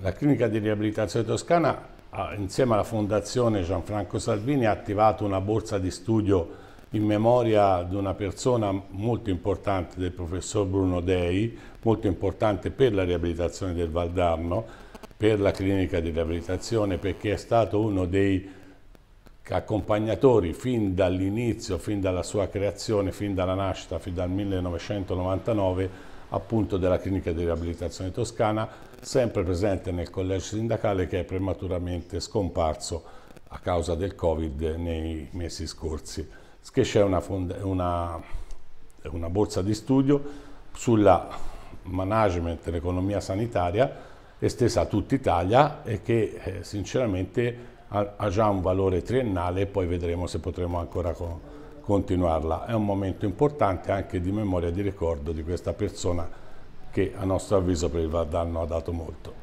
La clinica di riabilitazione toscana insieme alla fondazione Gianfranco Salvini ha attivato una borsa di studio in memoria di una persona molto importante del professor Bruno Dei, molto importante per la riabilitazione del Valdarno, per la clinica di riabilitazione, perché è stato uno dei accompagnatori fin dall'inizio, fin dalla sua creazione, fin dalla nascita, fin dal 1999 appunto della clinica di riabilitazione toscana, sempre presente nel collegio sindacale che è prematuramente scomparso a causa del Covid nei mesi scorsi. Che c'è una, una, una borsa di studio sulla management dell'economia sanitaria estesa a tutta Italia e che eh, sinceramente ha, ha già un valore triennale e poi vedremo se potremo ancora con, continuarla. È un momento importante anche di memoria e di ricordo di questa persona che a nostro avviso per il Valdarno ha dato molto.